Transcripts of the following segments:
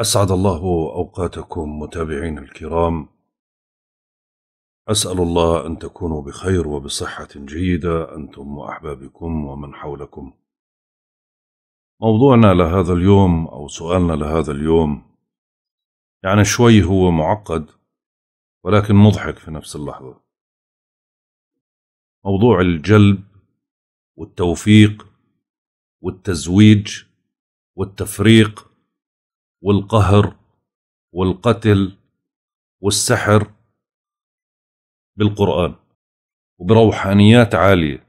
أسعد الله أوقاتكم متابعين الكرام أسأل الله أن تكونوا بخير وبصحة جيدة أنتم وأحبابكم ومن حولكم موضوعنا لهذا اليوم أو سؤالنا لهذا اليوم يعني شوي هو معقد ولكن مضحك في نفس اللحظة موضوع الجلب والتوفيق والتزويج والتفريق والقهر والقتل والسحر بالقرآن وبروحانيات عالية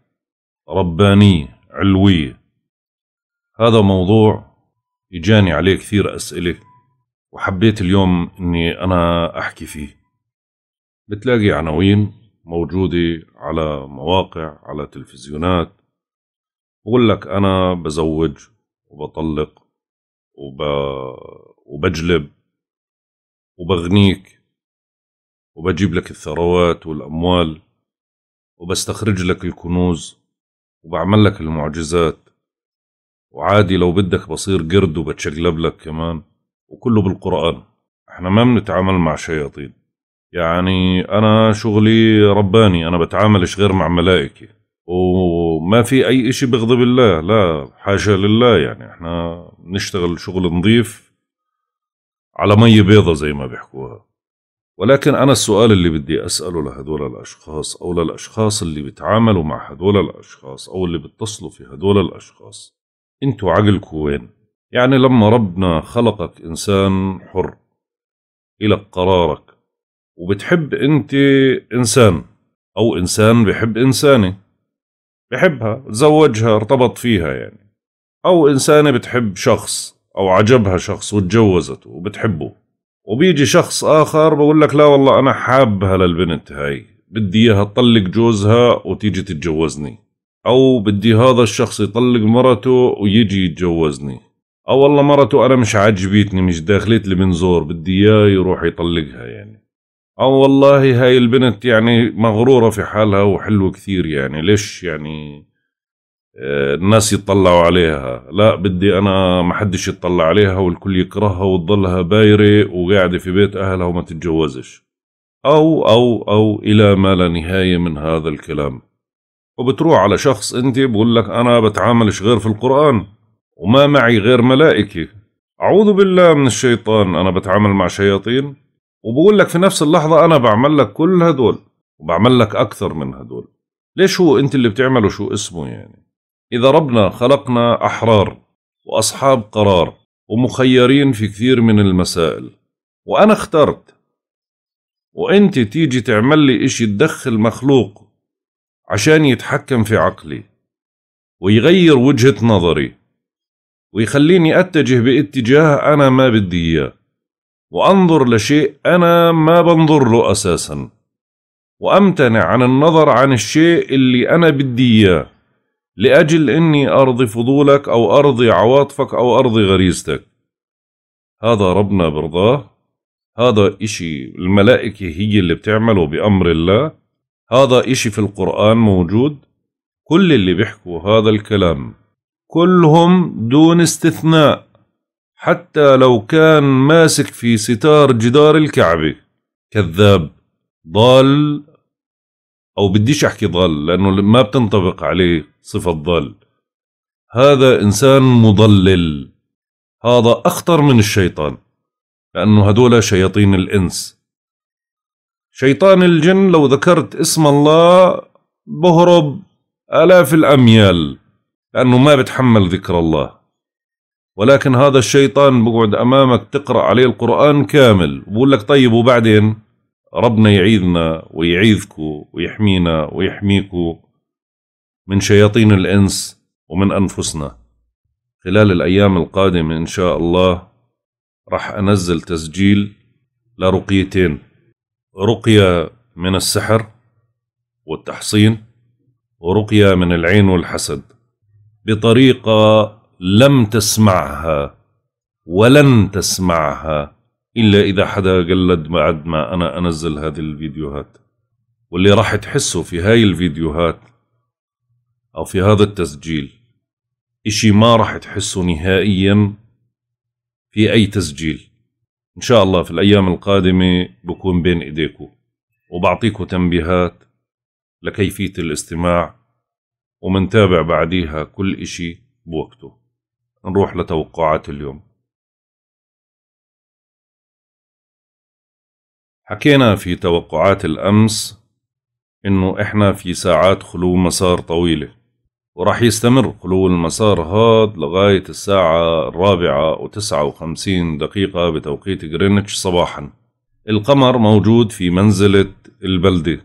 ربانية علوية هذا موضوع إجاني عليه كثير أسئلة وحبيت اليوم أني أنا أحكي فيه بتلاقي عناوين موجودة على مواقع على تلفزيونات بقول لك أنا بزوج وبطلق وب وبجلب وبغنيك وبجيب لك الثروات والأموال وبستخرج لك الكنوز وبعمل لك المعجزات وعادي لو بدك بصير قرد وبتشقلب لك كمان وكله بالقرآن احنا ما بنتعامل مع شياطين يعني أنا شغلي رباني أنا بتعاملش غير مع ملائكة وما في أي إشي بغضب الله لا حاشا لله يعني احنا بنشتغل شغل نظيف على مي بيضة زي ما بيحكوها ولكن أنا السؤال اللي بدي أسأله لهدول الأشخاص أو للأشخاص اللي بتعاملوا مع هدول الأشخاص أو اللي بتصلوا في هدول الأشخاص أنتوا عقلكوا وين؟ يعني لما ربنا خلقك إنسان حر إلك قرارك وبتحب أنت إنسان أو إنسان بحب إنسانة بحبها تزوجها ارتبط فيها يعني أو إنسانة بتحب شخص أو عجبها شخص وتجوزته وبتحبه وبيجي شخص آخر بقول لك لا والله أنا حابها للبنت هاي بدي إياها تطلق جوزها وتيجي تتجوزني أو بدي هذا الشخص يطلق مرته ويجي يتجوزني أو والله مرته أنا مش عاجبيتني مش داخلت لي بنزور بدي إياه يروح يطلقها يعني أو والله هاي البنت يعني مغرورة في حالها وحلوة كثير يعني ليش يعني الناس يطلعوا عليها لا بدي انا ما حدش يطلع عليها والكل يكرهها وتضلها بايرة وقاعدة في بيت اهلها وما تتجوزش او او او الى ما لا نهاية من هذا الكلام وبتروح على شخص انت بقول لك انا بتعاملش غير في القرآن وما معي غير ملائكة اعوذ بالله من الشيطان انا بتعامل مع شياطين وبقول لك في نفس اللحظة انا بعمل لك كل هدول وبعمل لك اكثر من هدول ليش هو انت اللي بتعمله شو اسمه يعني إذا ربنا خلقنا أحرار وأصحاب قرار ومخيرين في كثير من المسائل وأنا اخترت وأنت تيجي تعمل لي إشي تدخل مخلوق عشان يتحكم في عقلي ويغير وجهة نظري ويخليني أتجه باتجاه أنا ما بدي إياه وأنظر لشيء أنا ما بنظر له أساساً وأمتنع عن النظر عن الشيء اللي أنا بدي إياه لأجل أني أرضي فضولك أو أرضي عواطفك أو أرضي غريزتك هذا ربنا برضاه هذا إشي الملائكة هي اللي بتعمله بأمر الله هذا إشي في القرآن موجود كل اللي بيحكوا هذا الكلام كلهم دون استثناء حتى لو كان ماسك في ستار جدار الكعبة كذاب ضال او بديش احكي ضال لانه ما بتنطبق عليه صفه ضال هذا انسان مضلل هذا اخطر من الشيطان لانه هدول شياطين الانس شيطان الجن لو ذكرت اسم الله بهرب الاف الاميال لانه ما بتحمل ذكر الله ولكن هذا الشيطان بقعد امامك تقرا عليه القران كامل وبقول لك طيب وبعدين ربنا يعيذنا ويعيذكو ويحمينا ويحميكو من شياطين الإنس ومن أنفسنا خلال الأيام القادمة إن شاء الله رح أنزل تسجيل لرقيتين رقية من السحر والتحصين ورقية من العين والحسد بطريقة لم تسمعها ولن تسمعها إلا إذا حدا قلد بعد ما أنا أنزل هذه الفيديوهات واللي راح تحسه في هاي الفيديوهات أو في هذا التسجيل إشي ما راح تحسه نهائيا في أي تسجيل إن شاء الله في الأيام القادمة بكون بين ايديكو وبعطيكو تنبيهات لكيفية الاستماع ومنتابع بعديها كل إشي بوقته نروح لتوقعات اليوم حكينا في توقعات الأمس إنه إحنا في ساعات خلو مسار طويلة ورح يستمر خلو المسار هاد لغاية الساعة الرابعة وتسعة وخمسين دقيقة بتوقيت غرينتش صباحا القمر موجود في منزلة البلدة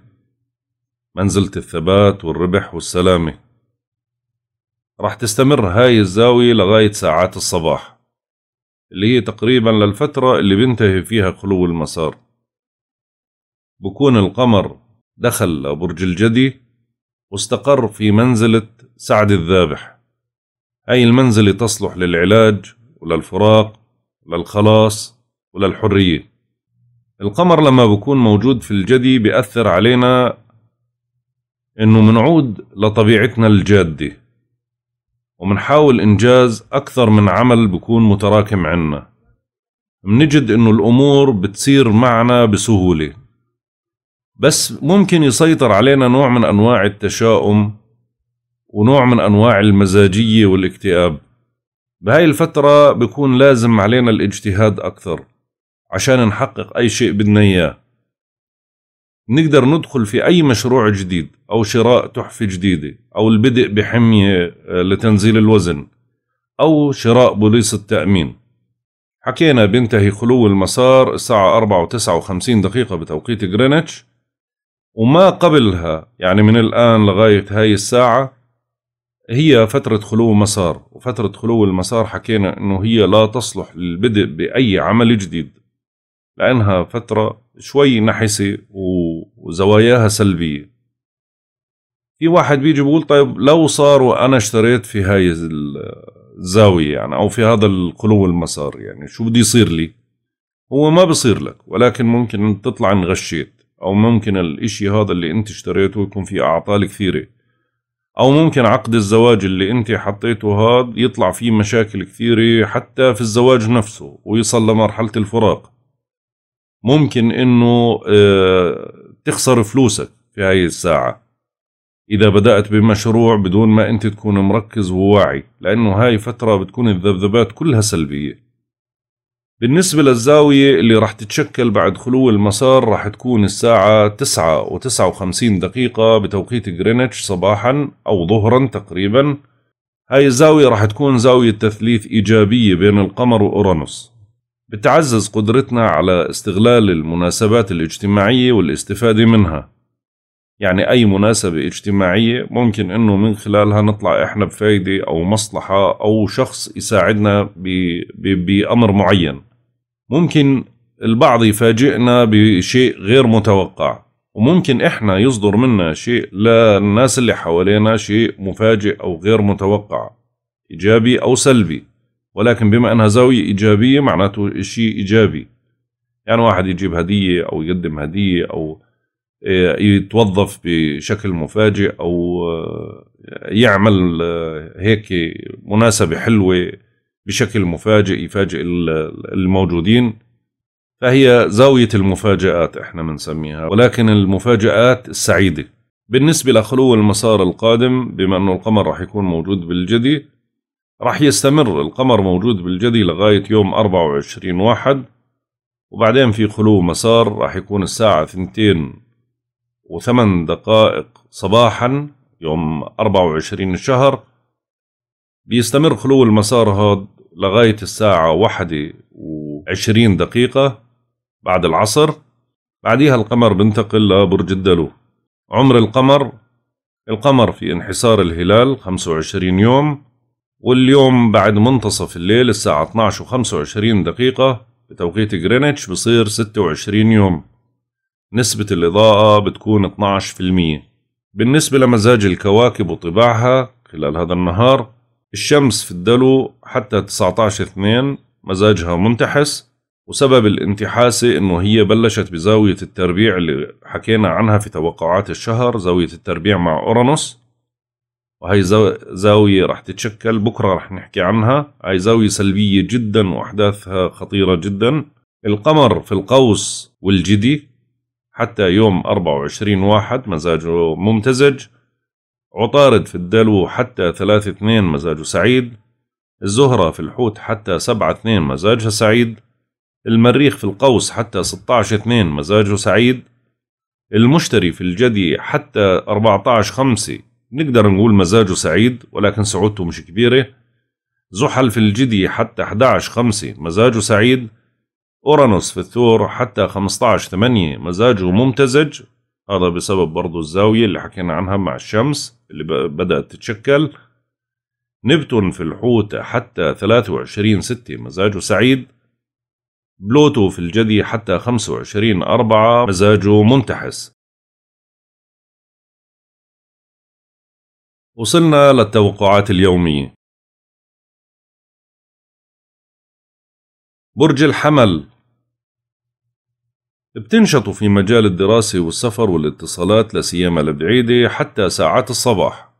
منزلة الثبات والربح والسلامة رح تستمر هاي الزاوية لغاية ساعات الصباح اللي هي تقريبا للفترة اللي بينتهي فيها خلو المسار بكون القمر دخل برج الجدي واستقر في منزلة سعد الذابح هاي المنزلة تصلح للعلاج وللفراق وللخلاص وللحرية القمر لما بكون موجود في الجدي بيأثر علينا انه منعود لطبيعتنا الجادة ومنحاول انجاز اكثر من عمل بكون متراكم عنا منجد انه الامور بتصير معنا بسهولة بس ممكن يسيطر علينا نوع من انواع التشاؤم ونوع من انواع المزاجيه والاكتئاب بهاي الفترة بكون لازم علينا الاجتهاد أكثر عشان نحقق أي شيء بدنا إياه نقدر ندخل في أي مشروع جديد أو شراء تحفة جديدة أو البدء بحمية آه، لتنزيل الوزن أو شراء بوليس التأمين حكينا بينتهي خلو المسار الساعة 4 و59 دقيقة بتوقيت غرينتش وما قبلها يعني من الآن لغاية هاي الساعة هي فترة خلو مسار وفترة خلو المسار حكينا أنه هي لا تصلح للبدء بأي عمل جديد لأنها فترة شوي نحسة وزواياها سلبية في واحد بيجي بيقول طيب لو صار وأنا اشتريت في هاي الزاوية يعني أو في هذا الخلو المسار يعني شو بده يصير لي هو ما بصير لك ولكن ممكن تطلع انغشيت أو ممكن الإشي هذا اللي أنت اشتريته يكون فيه أعطال كثيرة أو ممكن عقد الزواج اللي أنت حطيته هذا يطلع فيه مشاكل كثيرة حتى في الزواج نفسه ويصل لمرحلة الفراق ممكن أنه آه، تخسر فلوسك في هاي الساعة إذا بدأت بمشروع بدون ما أنت تكون مركز وواعي لأنه هاي فترة بتكون الذبذبات كلها سلبية بالنسبة للزاوية اللي راح تتشكل بعد خلو المسار راح تكون الساعة 9 و59 دقيقة بتوقيت غرينتش صباحا أو ظهرا تقريبا هاي الزاوية راح تكون زاوية تثليث إيجابية بين القمر وأورانوس بتعزز قدرتنا على استغلال المناسبات الاجتماعية والاستفادة منها يعني أي مناسبة اجتماعية ممكن إنه من خلالها نطلع إحنا بفايدة أو مصلحة أو شخص يساعدنا بأمر معين ممكن البعض يفاجئنا بشيء غير متوقع وممكن احنا يصدر منا شيء للناس اللي حوالينا شيء مفاجئ او غير متوقع ايجابي او سلبي ولكن بما انها زاوية ايجابية معناته شيء ايجابي يعني واحد يجيب هدية او يقدم هدية او آه، يتوظف بشكل مفاجئ او آه، يعمل آه، هيك مناسبة حلوة بشكل مفاجئ يفاجئ الموجودين فهي زاوية المفاجآت احنا بنسميها ولكن المفاجآت السعيدة بالنسبة لخلو المسار القادم بما أنه القمر رح يكون موجود بالجدي رح يستمر القمر موجود بالجدي لغاية يوم 24 واحد وبعدين في خلو مسار راح يكون الساعة ثنتين وثمان دقائق صباحا يوم 24 الشهر بيستمر خلو المسار هاد لغاية الساعة واحدة وعشرين دقيقة بعد العصر بعديها القمر بنتقل لبرج الدلو عمر القمر القمر في انحسار الهلال 25 يوم واليوم بعد منتصف الليل الساعة 12 و 25 دقيقة بتوقيت جرينتش بصير 26 يوم نسبة الإضاءة بتكون 12% بالنسبة لمزاج الكواكب وطباعها خلال هذا النهار الشمس في الدلو حتى 19 2 مزاجها منتحس وسبب الانتحاسة انه هي بلشت بزاوية التربيع اللي حكينا عنها في توقعات الشهر زاوية التربيع مع اورانوس وهي زاوية رح تتشكل بكرة رح نحكي عنها هاي زاوية سلبية جدا وأحداثها خطيرة جدا القمر في القوس والجدي حتى يوم 24 واحد مزاجه ممتزج عطارد في الدلو حتى ثلاثة اثنين مزاجه سعيد الزهرة في الحوت حتى سبعة اثنين مزاجها سعيد المريخ في القوس حتى عشر اثنين مزاجه سعيد المشتري في الجدي حتى عشر خمسة نقدر نقول مزاجه سعيد ولكن سعودته مش كبيرة زحل في الجدي حتى 11 خمسة مزاجه سعيد أورانوس في الثور حتى عشر ثمانية مزاجه ممتزج هذا بسبب برضو الزاوية اللي حكينا عنها مع الشمس اللي بدأت تتشكل نبتون في الحوت حتى 23 6 مزاجه سعيد بلوتو في الجدي حتى 25 4 مزاجه منتحس وصلنا للتوقعات اليومية برج الحمل بتنشطوا في مجال الدراسة والسفر والاتصالات لسيما البعيدة حتى ساعات الصباح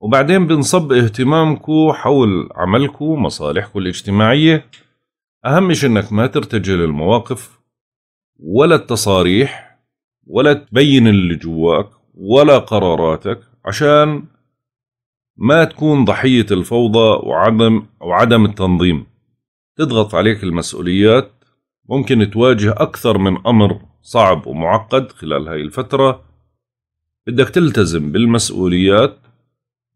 وبعدين بنصب اهتمامكو حول عملكو ومصالحكو الاجتماعية أهم شيء إنك ما ترتجل المواقف ولا التصاريح ولا تبين اللي جواك ولا قراراتك عشان ما تكون ضحية الفوضى وعدم وعدم التنظيم تضغط عليك المسؤوليات ممكن تواجه أكثر من أمر صعب ومعقد خلال هاي الفترة بدك تلتزم بالمسؤوليات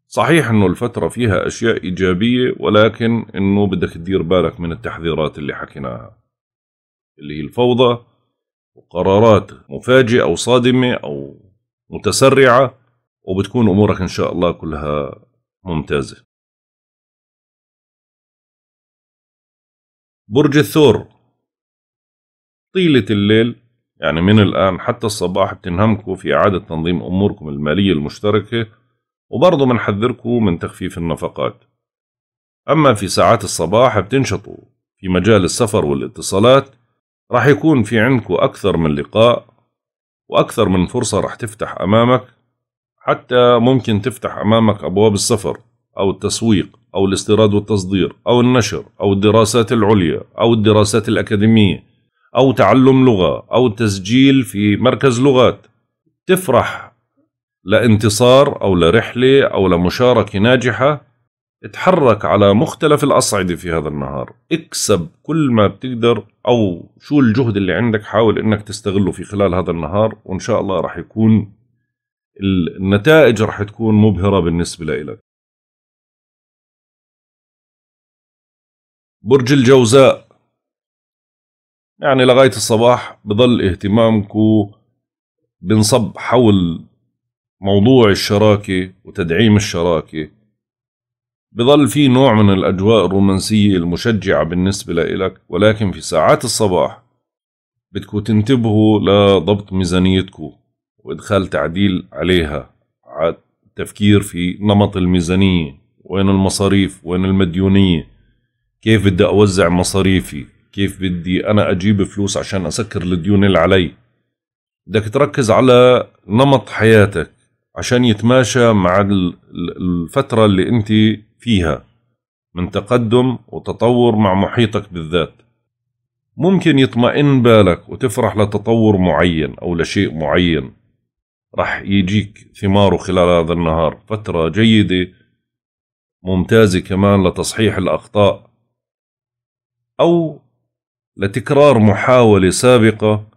صحيح انه الفترة فيها اشياء ايجابية ولكن انه بدك تدير بالك من التحذيرات اللي حكيناها اللي هي الفوضى وقرارات مفاجئة او صادمة او متسرعة وبتكون امورك ان شاء الله كلها ممتازة برج الثور طيلة الليل يعني من الآن حتى الصباح بتنهمكوا في إعادة تنظيم أموركم المالية المشتركة وبرضه بنحذركم من تخفيف النفقات أما في ساعات الصباح بتنشطوا في مجال السفر والاتصالات راح يكون في عندكم أكثر من لقاء وأكثر من فرصة راح تفتح أمامك حتى ممكن تفتح أمامك أبواب السفر أو التسويق أو الاستيراد والتصدير أو النشر أو الدراسات العليا أو الدراسات الأكاديمية أو تعلم لغة أو تسجيل في مركز لغات تفرح لانتصار أو لرحلة أو لمشاركة ناجحة اتحرك على مختلف الأصعدة في هذا النهار اكسب كل ما بتقدر أو شو الجهد اللي عندك حاول أنك تستغله في خلال هذا النهار وإن شاء الله رح يكون النتائج رح تكون مبهرة بالنسبة لإلك برج الجوزاء يعني لغاية الصباح بضل اهتمامكم بنصب حول موضوع الشراكة وتدعيم الشراكة بضل في نوع من الأجواء الرومانسية المشجعة بالنسبة لإلك ولكن في ساعات الصباح بدكم تنتبهوا لضبط ميزانيتكم وإدخال تعديل عليها على التفكير في نمط الميزانية وين المصاريف وين المديونية كيف بدي أوزع مصاريفي كيف بدي أنا أجيب فلوس عشان أسكر الديون اللي علي بدك تركز على نمط حياتك عشان يتماشى مع الفترة اللي أنت فيها من تقدم وتطور مع محيطك بالذات ممكن يطمئن بالك وتفرح لتطور معين أو لشيء معين رح يجيك ثماره خلال هذا النهار فترة جيدة ممتازة كمان لتصحيح الأخطاء أو لتكرار محاولة سابقة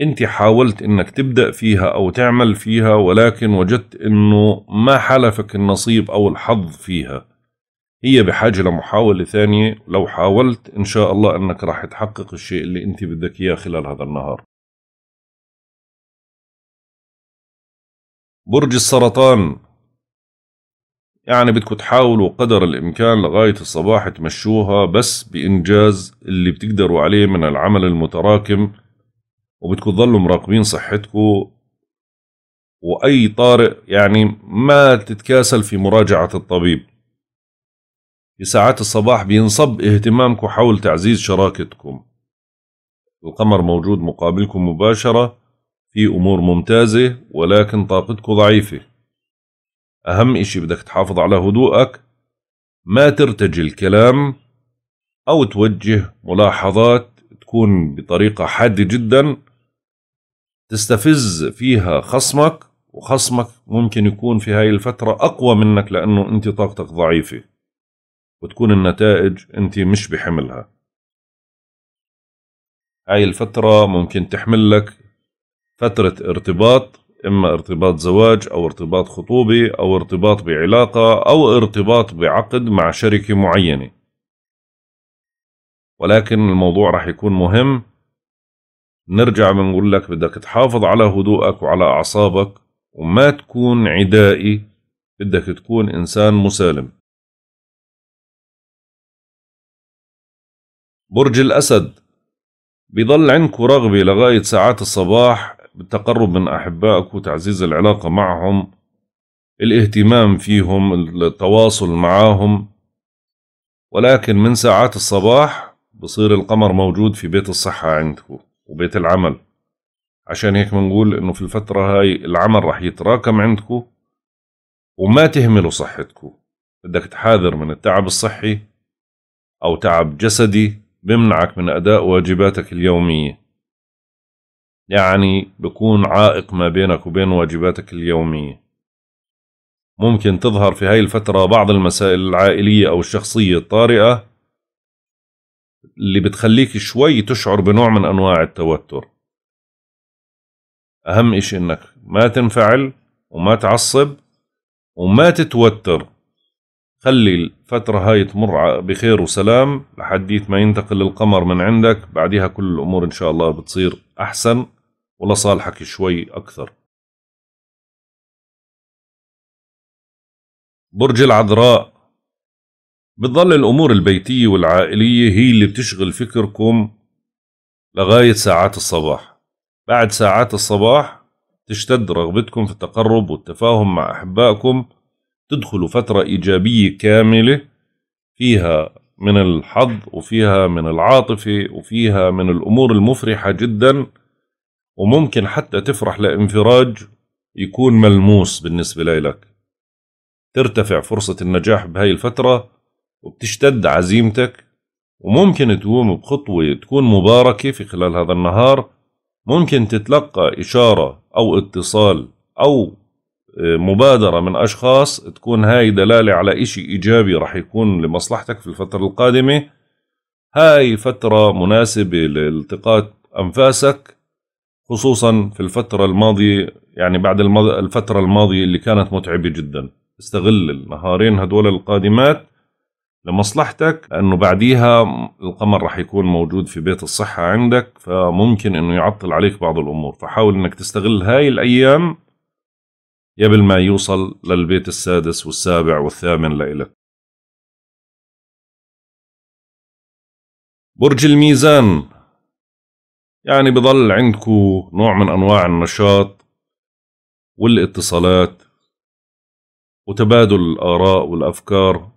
انت حاولت انك تبدأ فيها او تعمل فيها ولكن وجدت انه ما حلفك النصيب او الحظ فيها هي بحاجة لمحاولة ثانية لو حاولت ان شاء الله انك راح تحقق الشيء اللي انت بدك اياه خلال هذا النهار برج السرطان يعني بدكم تحاولوا قدر الإمكان لغاية الصباح تمشوها بس بإنجاز اللي بتقدروا عليه من العمل المتراكم وبدكم تظلوا مراقبين صحتكم وأي طارئ يعني ما تتكاسل في مراجعة الطبيب في ساعات الصباح بينصب اهتمامكم حول تعزيز شراكتكم القمر موجود مقابلكم مباشرة في أمور ممتازة ولكن طاقتكم ضعيفة أهم إشي بدك تحافظ على هدوءك ما ترتجي الكلام أو توجه ملاحظات تكون بطريقة حادة جدا تستفز فيها خصمك وخصمك ممكن يكون في هاي الفترة أقوى منك لأنه أنت طاقتك ضعيفة وتكون النتائج أنت مش بحملها هاي الفترة ممكن تحمل لك فترة ارتباط إما ارتباط زواج أو ارتباط خطوبة أو ارتباط بعلاقة أو ارتباط بعقد مع شركة معينة ولكن الموضوع راح يكون مهم نرجع بنقول لك بدك تحافظ على هدوءك وعلى أعصابك وما تكون عدائي بدك تكون إنسان مسالم برج الأسد بيضل عندكم رغبة لغاية ساعات الصباح بالتقرب من أحبائك وتعزيز العلاقة معهم الاهتمام فيهم التواصل معاهم ولكن من ساعات الصباح بصير القمر موجود في بيت الصحة عندك وبيت العمل عشان هيك بنقول انه في الفترة هاي العمل رح يتراكم عندك وما تهملوا صحتك بدك تحاذر من التعب الصحي او تعب جسدي بمنعك من اداء واجباتك اليوميه يعني بكون عائق ما بينك وبين واجباتك اليومية ممكن تظهر في هاي الفترة بعض المسائل العائلية أو الشخصية الطارئة اللي بتخليك شوي تشعر بنوع من أنواع التوتر أهم إشي إنك ما تنفعل وما تعصب وما تتوتر خلي الفترة هاي تمر بخير وسلام لحديت ما ينتقل القمر من عندك بعدها كل الأمور إن شاء الله بتصير أحسن ولصالحك صالحك شوي أكثر برج العذراء بتظل الأمور البيتية والعائلية هي اللي بتشغل فكركم لغاية ساعات الصباح بعد ساعات الصباح تشتد رغبتكم في التقرب والتفاهم مع أحبائكم تدخلوا فترة إيجابية كاملة فيها من الحظ وفيها من العاطفة وفيها من الأمور المفرحة جداً وممكن حتى تفرح لانفراج يكون ملموس بالنسبة لك ترتفع فرصة النجاح بهاي الفترة وبتشتد عزيمتك وممكن تقوم بخطوة تكون مباركة في خلال هذا النهار ممكن تتلقى إشارة أو اتصال أو آه، مبادرة من أشخاص تكون هاي دلالة على إشي إيجابي رح يكون لمصلحتك في الفترة القادمة هاي فترة مناسبة لالتقاط أنفاسك خصوصا في الفترة الماضية يعني بعد الفترة الماضية اللي كانت متعبة جدا استغل النهارين هدول القادمات لمصلحتك لأنه بعديها القمر رح يكون موجود في بيت الصحة عندك فممكن أنه يعطل عليك بعض الأمور فحاول أنك تستغل هاي الأيام قبل ما يوصل للبيت السادس والسابع والثامن لإلك برج الميزان يعني بضل عندكو نوع من أنواع النشاط والاتصالات وتبادل الآراء والأفكار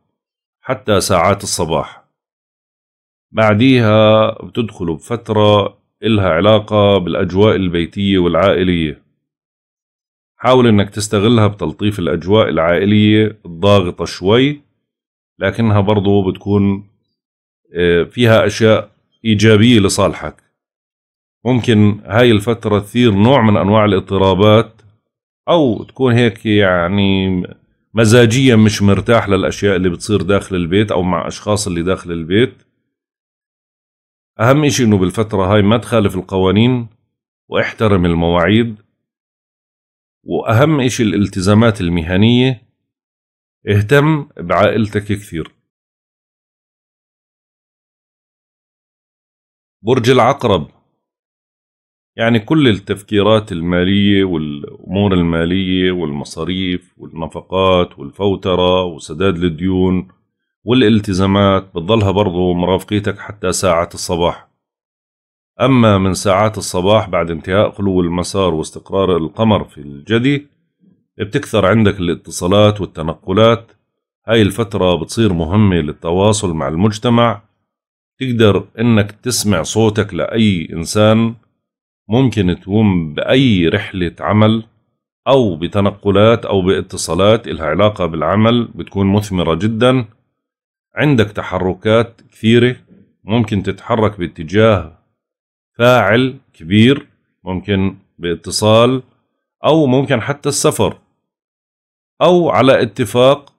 حتى ساعات الصباح بعديها بتدخلوا بفترة إلها علاقة بالأجواء البيتية والعائلية حاول إنك تستغلها بتلطيف الأجواء العائلية الضاغطة شوي لكنها برضو بتكون آه، فيها أشياء إيجابية لصالحك ممكن هاي الفترة تثير نوع من أنواع الاضطرابات أو تكون هيك يعني مزاجيا مش مرتاح للأشياء اللي بتصير داخل البيت أو مع أشخاص اللي داخل البيت أهم إشي إنه بالفترة هاي ما تخالف القوانين واحترم المواعيد وأهم إشي الالتزامات المهنية اهتم بعائلتك كثير برج العقرب يعني كل التفكيرات المالية والأمور المالية والمصاريف والنفقات والفوترة وسداد الديون والالتزامات بتضلها برضو مرافقيتك حتى ساعة الصباح أما من ساعات الصباح بعد انتهاء خلو المسار واستقرار القمر في الجدي بتكثر عندك الاتصالات والتنقلات هاي الفترة بتصير مهمة للتواصل مع المجتمع تقدر انك تسمع صوتك لأي إنسان ممكن تقوم بأي رحلة عمل أو بتنقلات أو باتصالات إلها علاقة بالعمل بتكون مثمرة جدا عندك تحركات كثيرة ممكن تتحرك باتجاه فاعل كبير ممكن باتصال أو ممكن حتى السفر أو على اتفاق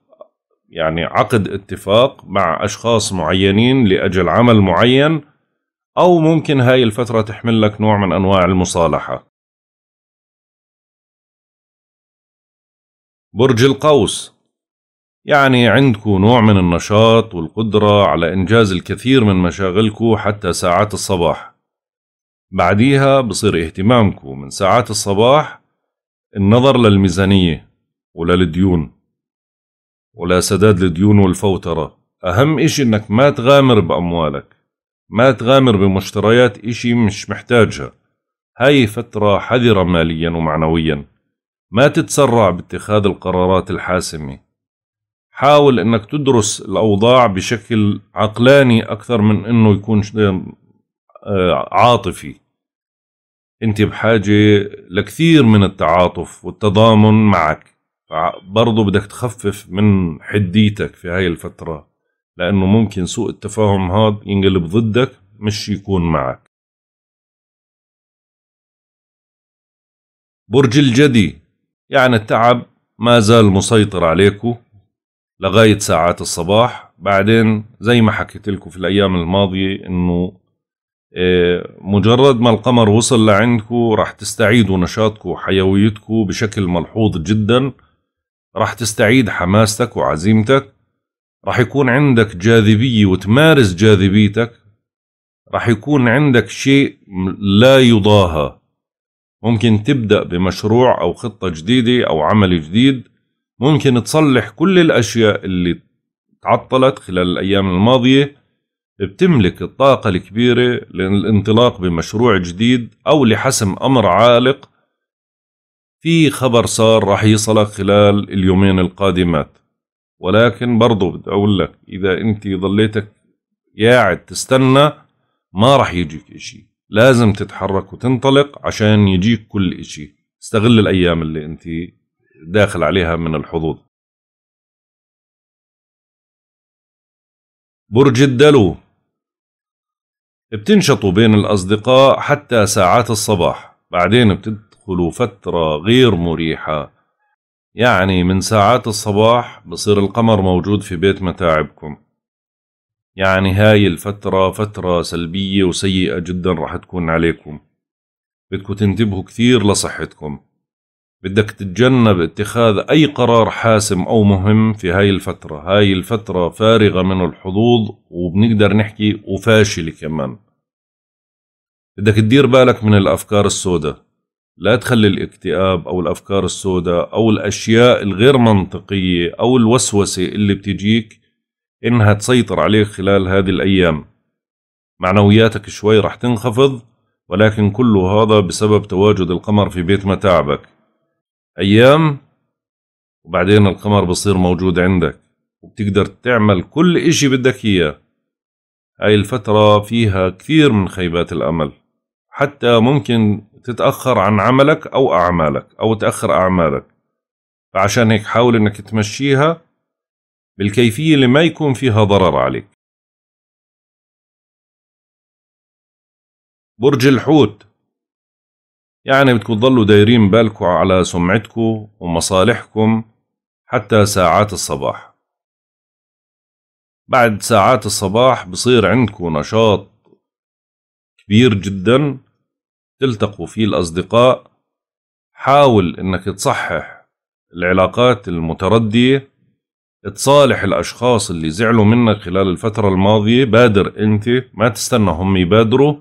يعني عقد اتفاق مع أشخاص معينين لأجل عمل معين أو ممكن هاي الفترة تحمل لك نوع من أنواع المصالحة برج القوس يعني عندكو نوع من النشاط والقدرة على إنجاز الكثير من مشاغلكو حتى ساعات الصباح بعديها بصير اهتمامكو من ساعات الصباح النظر للميزانية وللديون ولا سداد الديون والفوترة أهم إشي إنك ما تغامر بأموالك ما تغامر بمشتريات إشي مش محتاجها هاي فترة حذرة ماليا ومعنويا ما تتسرع باتخاذ القرارات الحاسمة حاول انك تدرس الاوضاع بشكل عقلاني اكثر من انه يكون آه، عاطفي انت بحاجة لكثير من التعاطف والتضامن معك برضو بدك تخفف من حديتك في هاي الفترة لأنه ممكن سوء التفاهم هذا ينقلب ضدك مش يكون معك برج الجدي يعني التعب ما زال مسيطر عليكم لغاية ساعات الصباح بعدين زي ما حكيت لكم في الأيام الماضية إنه آه، مجرد ما القمر وصل لعندكم راح تستعيدوا نشاطكم وحيويتكم بشكل ملحوظ جدا راح تستعيد حماستك وعزيمتك راح يكون عندك جاذبية وتمارس جاذبيتك راح يكون عندك شيء لا يضاهى ممكن تبدأ بمشروع أو خطة جديدة أو عمل جديد ممكن تصلح كل الأشياء اللي تعطلت خلال الأيام الماضية بتملك الطاقة الكبيرة للانطلاق بمشروع جديد أو لحسم أمر عالق في خبر صار راح يصلك خلال اليومين القادمات ولكن برضه بدي اقول لك اذا انت ضليتك قاعد تستنى ما راح يجيك اشي لازم تتحرك وتنطلق عشان يجيك كل اشي استغل الايام اللي انت داخل عليها من الحظوظ برج الدلو بتنشطوا بين الأصدقاء حتى ساعات الصباح بعدين بتدخلوا فترة غير مريحة يعني من ساعات الصباح بصير القمر موجود في بيت متاعبكم يعني هاي الفترة فترة سلبية وسيئة جدا رح تكون عليكم بدكم تنتبهوا كثير لصحتكم بدك تتجنب اتخاذ أي قرار حاسم أو مهم في هاي الفترة هاي الفترة فارغة من الحظوظ وبنقدر نحكي وفاشلة كمان بدك تدير بالك من الأفكار السوداء لا تخلي الاكتئاب أو الأفكار السوداء أو الأشياء الغير منطقية أو الوسوسة اللي بتجيك إنها تسيطر عليك خلال هذه الأيام معنوياتك شوي رح تنخفض ولكن كل هذا بسبب تواجد القمر في بيت متاعبك أيام وبعدين القمر بصير موجود عندك وبتقدر تعمل كل إشي بدك إياه هاي الفترة فيها كثير من خيبات الأمل حتى ممكن تتأخر عن عملك أو أعمالك أو تأخر أعمالك فعشان هيك حاول أنك تمشيها بالكيفية اللي ما يكون فيها ضرر عليك برج الحوت يعني بتكون تضلوا دايرين بالكم على سمعتكم ومصالحكم حتى ساعات الصباح بعد ساعات الصباح بصير عندكم نشاط كبير جدا تلتقوا فيه الأصدقاء حاول إنك تصحح العلاقات المتردية تصالح الأشخاص اللي زعلوا منك خلال الفترة الماضية بادر أنت ما تستنى هم يبادروا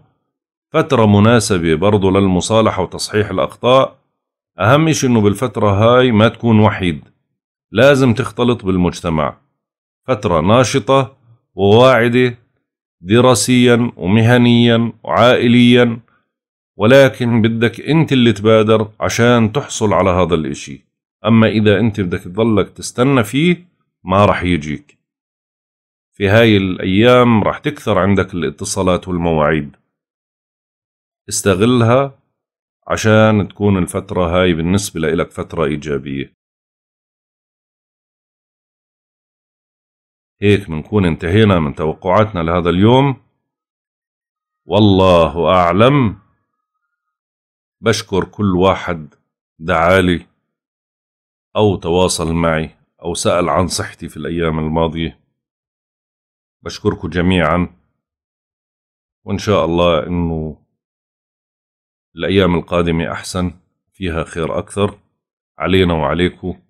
فترة مناسبة برضو للمصالحة وتصحيح الأخطاء أهم إشي إنه بالفترة هاي ما تكون وحيد لازم تختلط بالمجتمع فترة ناشطة وواعدة دراسيا ومهنيا وعائليا ولكن بدك انت اللي تبادر عشان تحصل على هذا الاشي اما اذا انت بدك تضلك تستنى فيه ما رح يجيك في هاي الايام رح تكثر عندك الاتصالات والمواعيد استغلها عشان تكون الفترة هاي بالنسبة لك فترة إيجابية هيك بنكون انتهينا من توقعاتنا لهذا اليوم والله أعلم بشكر كل واحد دعالي أو تواصل معي أو سأل عن صحتي في الأيام الماضية بشكركم جميعا وإن شاء الله إنه الأيام القادمة أحسن فيها خير أكثر علينا وعليكم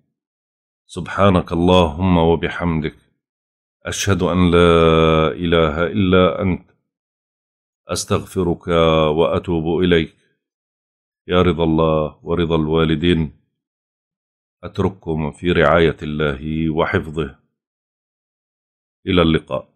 سبحانك اللهم وبحمدك أشهد أن لا إله إلا أنت أستغفرك وأتوب إليك يا رضا الله ورضا الوالدين أترككم في رعاية الله وحفظه إلى اللقاء